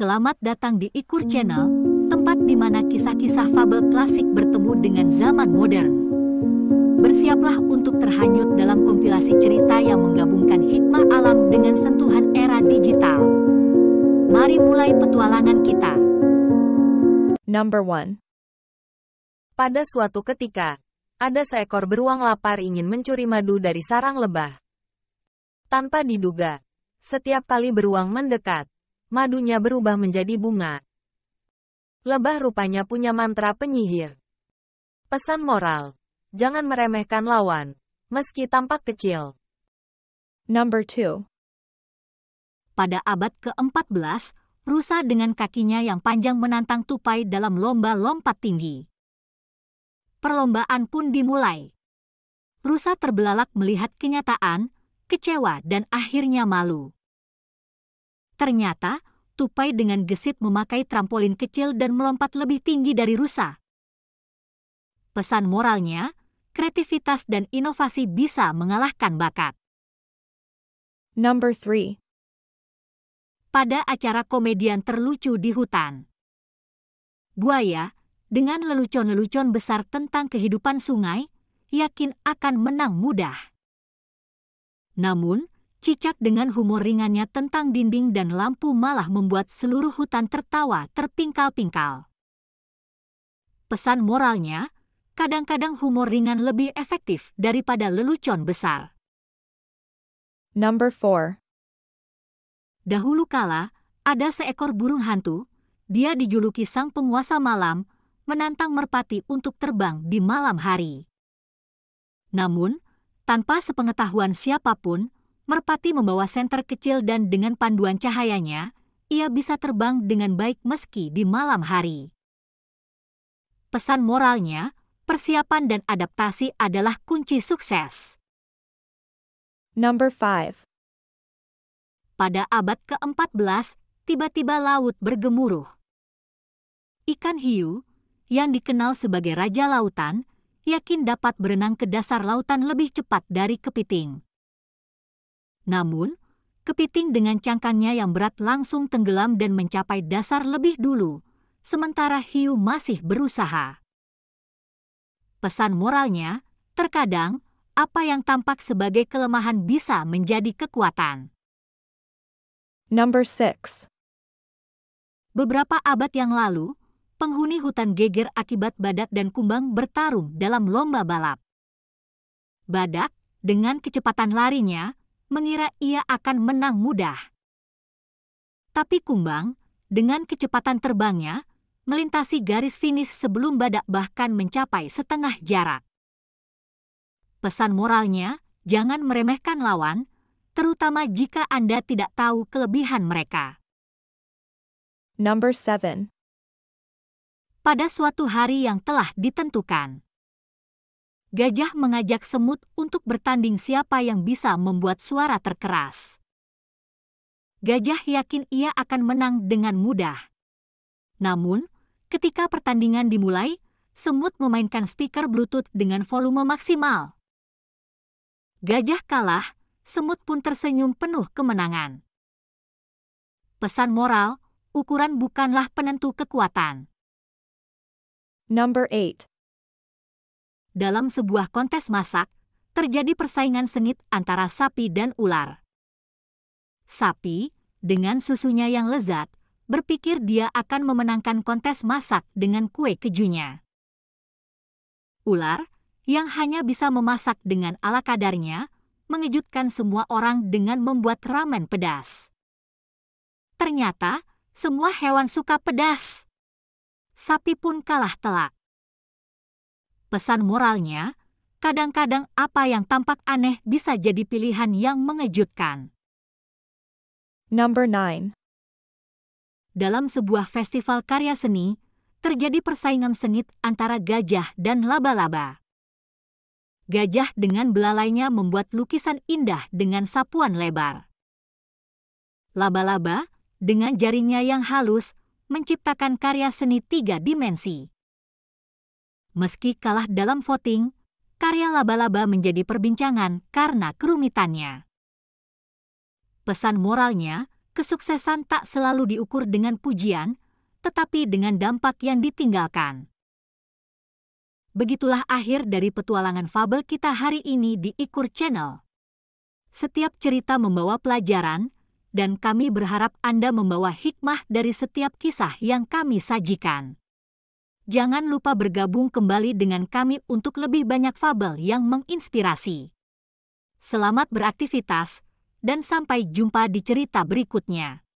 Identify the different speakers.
Speaker 1: Selamat datang di Ikur Channel, tempat di mana kisah-kisah fabel klasik bertemu dengan zaman modern. Bersiaplah untuk terhanyut dalam kompilasi cerita yang menggabungkan hikmah alam dengan sentuhan era digital. Mari mulai petualangan kita. Number 1 Pada suatu ketika, ada seekor beruang lapar ingin mencuri madu dari sarang lebah. Tanpa diduga, setiap kali beruang mendekat, madunya berubah menjadi bunga. Lebah rupanya punya mantra penyihir. Pesan moral. Jangan meremehkan lawan, meski tampak kecil. Number 2. Pada abad ke-14, rusa dengan kakinya yang panjang menantang tupai dalam lomba lompat tinggi. Perlombaan pun dimulai. Rusa terbelalak melihat kenyataan, kecewa dan akhirnya malu. Ternyata, tupai dengan gesit memakai trampolin kecil dan melompat lebih tinggi dari rusa. Pesan moralnya, kreativitas dan inovasi bisa mengalahkan bakat. Number 3 Pada acara komedian terlucu di hutan. Buaya, dengan lelucon-lelucon besar tentang kehidupan sungai, yakin akan menang mudah. Namun, cicak dengan humor ringannya tentang dinding dan lampu malah membuat seluruh hutan tertawa terpingkal-pingkal. Pesan moralnya, kadang-kadang humor ringan lebih efektif daripada lelucon besar. Number 4 Dahulu kala, ada seekor burung hantu, dia dijuluki sang penguasa malam, menantang merpati untuk terbang di malam hari. Namun, tanpa sepengetahuan siapapun, merpati membawa senter kecil dan dengan panduan cahayanya, ia bisa terbang dengan baik meski di malam hari. Pesan moralnya, persiapan dan adaptasi adalah kunci sukses. Number 5 Pada abad ke-14, tiba-tiba laut bergemuruh. Ikan hiu, yang dikenal sebagai raja lautan, yakin dapat berenang ke dasar lautan lebih cepat dari kepiting. Namun, kepiting dengan cangkangnya yang berat langsung tenggelam dan mencapai dasar lebih dulu, sementara hiu masih berusaha. Pesan moralnya, terkadang apa yang tampak sebagai kelemahan bisa menjadi kekuatan. Number 6. Beberapa abad yang lalu, penghuni hutan geger akibat badak dan kumbang bertarung dalam lomba balap. Badak, dengan kecepatan larinya, mengira ia akan menang mudah. Tapi Kumbang, dengan kecepatan terbangnya, melintasi garis finis sebelum badak bahkan mencapai setengah jarak. Pesan moralnya, jangan meremehkan lawan, terutama jika Anda tidak tahu kelebihan mereka. Number 7. Pada suatu hari yang telah ditentukan gajah mengajak semut untuk bertanding siapa yang bisa membuat suara terkeras. Gajah yakin ia akan menang dengan mudah. Namun, ketika pertandingan dimulai, semut memainkan speaker Bluetooth dengan volume maksimal. Gajah kalah, semut pun tersenyum penuh kemenangan. Pesan moral, ukuran bukanlah penentu kekuatan. Number 8 dalam sebuah kontes masak, terjadi persaingan sengit antara sapi dan ular. Sapi, dengan susunya yang lezat, berpikir dia akan memenangkan kontes masak dengan kue kejunya. Ular, yang hanya bisa memasak dengan ala kadarnya, mengejutkan semua orang dengan membuat ramen pedas. Ternyata, semua hewan suka pedas. Sapi pun kalah telak. Pesan moralnya, kadang-kadang apa yang tampak aneh bisa jadi pilihan yang mengejutkan. Number 9. Dalam sebuah festival karya seni, terjadi persaingan sengit antara gajah dan laba-laba. Gajah dengan belalainya membuat lukisan indah dengan sapuan lebar. Laba-laba dengan jaringnya yang halus menciptakan karya seni tiga dimensi. Meski kalah dalam voting, karya laba-laba menjadi perbincangan karena kerumitannya. Pesan moralnya, kesuksesan tak selalu diukur dengan pujian, tetapi dengan dampak yang ditinggalkan. Begitulah akhir dari petualangan fabel kita hari ini di Ikur Channel. Setiap cerita membawa pelajaran, dan kami berharap Anda membawa hikmah dari setiap kisah yang kami sajikan jangan lupa bergabung kembali dengan kami untuk lebih banyak fabel yang menginspirasi. Selamat beraktivitas, dan sampai jumpa di cerita berikutnya.